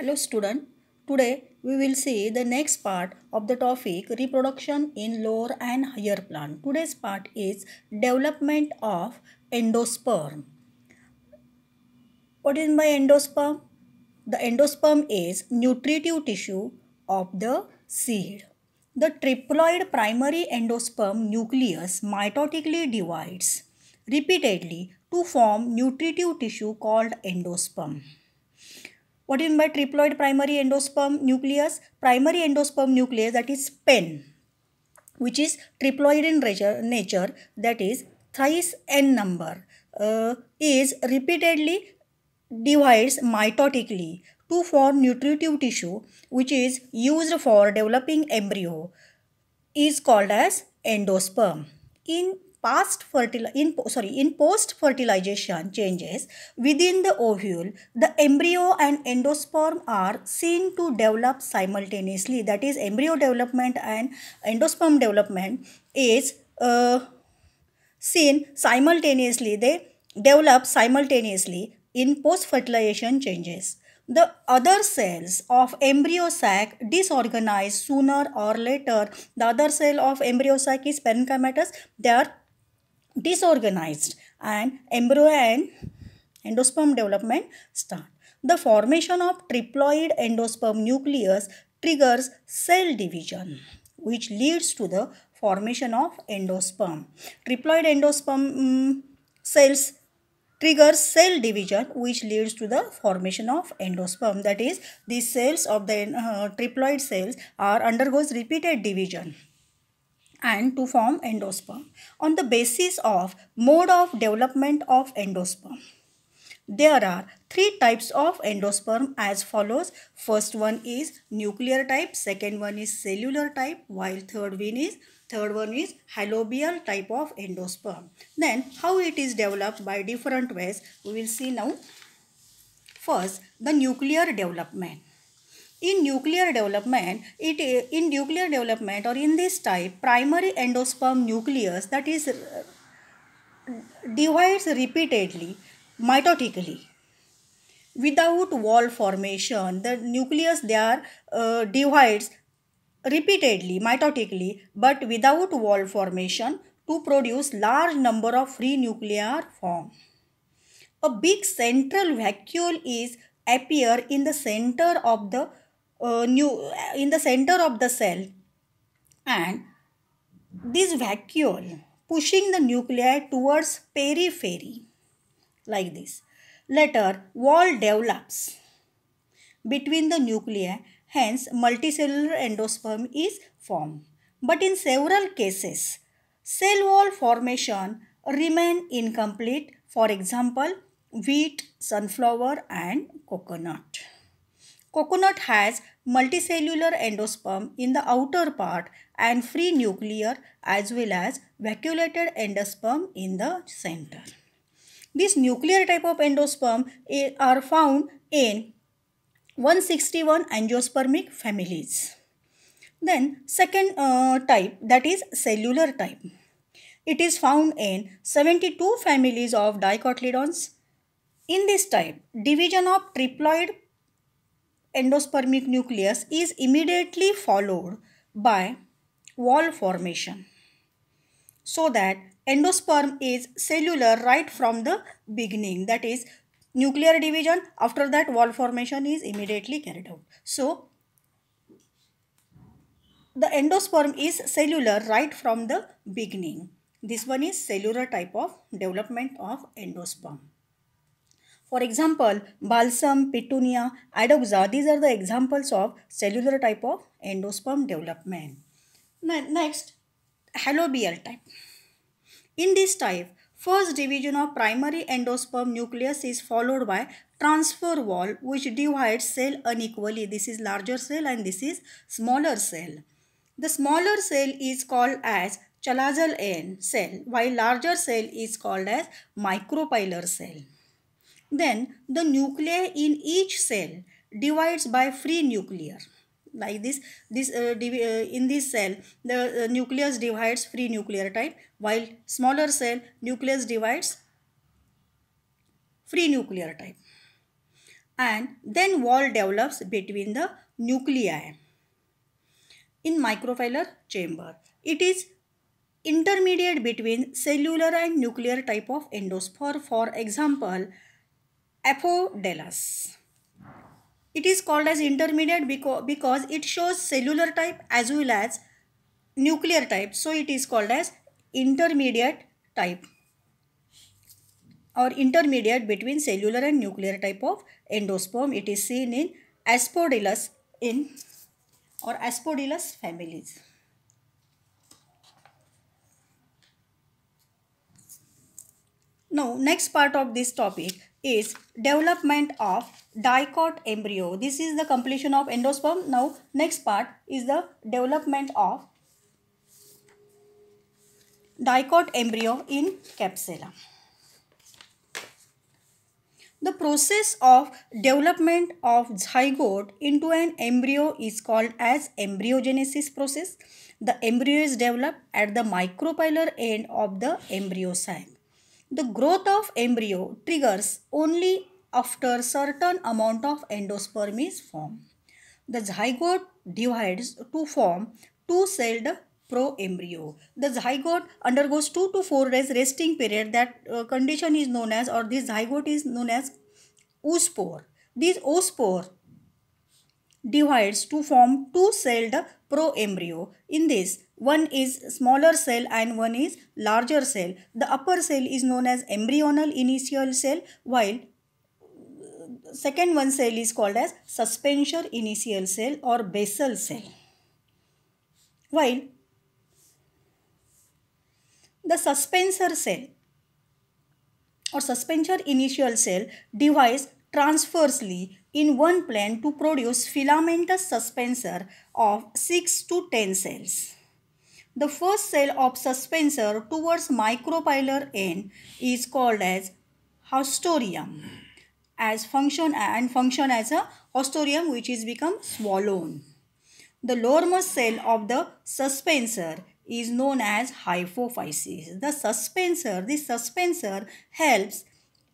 Hello student, today we will see the next part of the topic reproduction in lower and higher plant. Today's part is development of endosperm. What is my endosperm? The endosperm is nutritive tissue of the seed. The triploid primary endosperm nucleus mitotically divides repeatedly to form nutritive tissue called endosperm. What do you mean by triploid primary endosperm nucleus? Primary endosperm nucleus that is pen which is triploid in nature that is thrice n number uh, is repeatedly divides mitotically to form nutritive tissue which is used for developing embryo is called as endosperm. In past fertil in sorry in post fertilization changes within the ovule the embryo and endosperm are seen to develop simultaneously that is embryo development and endosperm development is uh, seen simultaneously they develop simultaneously in post fertilization changes the other cells of embryo sac disorganize sooner or later. The other cell of embryo sac is parenchymatous. They are disorganized and embryo and endosperm development start. The formation of triploid endosperm nucleus triggers cell division which leads to the formation of endosperm. Triploid endosperm um, cells triggers cell division which leads to the formation of endosperm that is these cells of the uh, triploid cells are undergoes repeated division and to form endosperm on the basis of mode of development of endosperm. There are three types of endosperm as follows. First one is nuclear type, second one is cellular type, while third one is third one is halobial type of endosperm. Then how it is developed by different ways we will see now. First, the nuclear development in nuclear development it in nuclear development or in this type primary endosperm nucleus that is divides repeatedly mitotically without wall formation the nucleus there uh, divides repeatedly mitotically but without wall formation to produce large number of free nuclear form a big central vacuole is appear in the center of the uh, new uh, in the center of the cell and this vacuole pushing the nuclei towards periphery like this later wall develops between the nuclei hence multicellular endosperm is formed but in several cases cell wall formation remain incomplete for example wheat sunflower and coconut Coconut has multicellular endosperm in the outer part and free nuclear as well as vacuolated endosperm in the center. This nuclear type of endosperm are found in 161 angiospermic families. Then second uh, type that is cellular type. It is found in 72 families of dicotyledons. In this type, division of triploid endospermic nucleus is immediately followed by wall formation so that endosperm is cellular right from the beginning that is nuclear division after that wall formation is immediately carried out so the endosperm is cellular right from the beginning this one is cellular type of development of endosperm for example, balsam, petunia, adoxa, these are the examples of cellular type of endosperm development. Next, halobial type. In this type, first division of primary endosperm nucleus is followed by transfer wall which divides cell unequally. This is larger cell and this is smaller cell. The smaller cell is called as chalazal end cell while larger cell is called as micropylar cell. Then the nuclei in each cell divides by free nuclear. Like this, this uh, uh in this cell, the uh, nucleus divides free nucleotide, while smaller cell nucleus divides free nucleotide. And then wall develops between the nuclei in microfiler chamber. It is intermediate between cellular and nuclear type of endospore. For example, Apodellus. It is called as intermediate because it shows cellular type as well as nuclear type. So it is called as intermediate type or intermediate between cellular and nuclear type of endosperm. It is seen in Aspodellus in or Aspodellus families. Now, next part of this topic is development of dicot embryo. This is the completion of endosperm. Now, next part is the development of dicot embryo in capsula. The process of development of zygote into an embryo is called as embryogenesis process. The embryo is developed at the micropylar end of the embryo cycle. The growth of embryo triggers only after certain amount of endosperm is formed. The zygote divides to form two-celled proembryo. The zygote undergoes 2 to 4 days resting period. That uh, condition is known as or this zygote is known as oospore. This oospore divides to form two-celled proembryo. In this, one is smaller cell and one is larger cell. The upper cell is known as embryonal initial cell while second one cell is called as suspensor initial cell or basal cell. While the suspensor cell or suspensor initial cell divides transversely in one plant to produce filamentous suspensor of 6 to 10 cells. The first cell of suspensor towards micropylar end is called as haustorium as function and function as a haustorium which is become swollen. The lowermost cell of the suspensor is known as hypophysis. The suspensor, this suspensor helps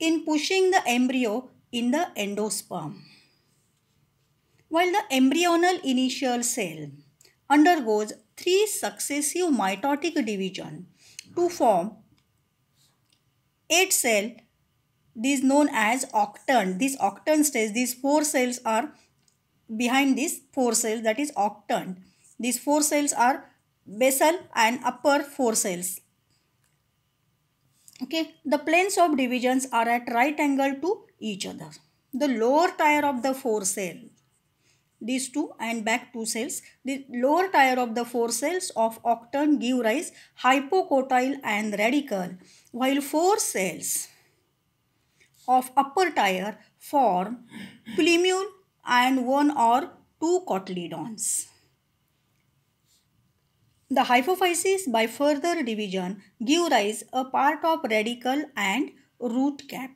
in pushing the embryo in the endosperm. While the embryonal initial cell undergoes three successive mitotic division to form eight cell is known as octant this octant stage these four cells are behind these four cells that is octant these four cells are basal and upper four cells Okay, the planes of divisions are at right angle to each other. The lower tier of the four cell, these two and back two cells, the lower tier of the four cells of octane give rise hypocotyl and radical, while four cells of upper tier form plumule and one or two cotyledons. The hypophysis by further division give rise a part of radical and root cap.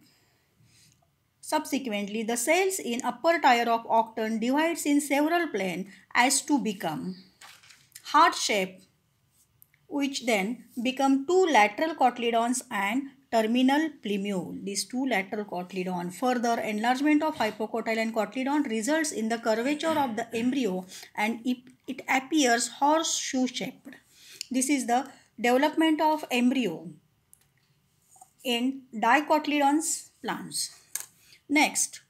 Subsequently, the cells in upper tire of octant divides in several plane as to become heart shape which then become two lateral cotyledons and terminal plumule. These two lateral cotyledon. Further enlargement of hypocotyl and cotyledon results in the curvature of the embryo and it appears horseshoe shaped. This is the development of embryo in dicotyledons plants. Next,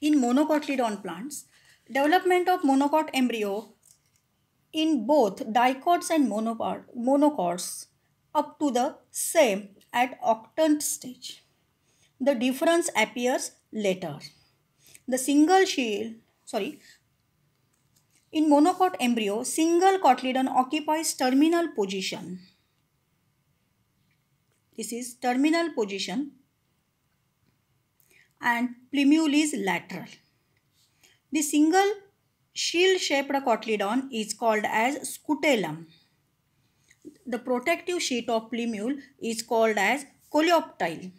in monocotyledon plants, development of monocot embryo in both dicots and monocots up to the same at octant stage. The difference appears later. The single shield, sorry, in monocot embryo, single cotyledon occupies terminal position. This is terminal position and plumule is lateral. The single shield-shaped cotyledon is called as scutellum. The protective sheet of plumule is called as coleoptile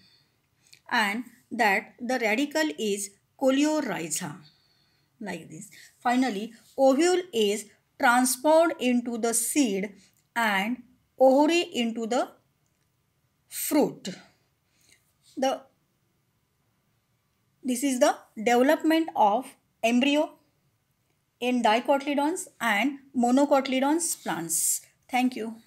and that the radical is coleoriza, like this. Finally, ovule is transformed into the seed and ovary into the fruit. The, this is the development of embryo in dicotyledons and monocotyledons plants. Thank you.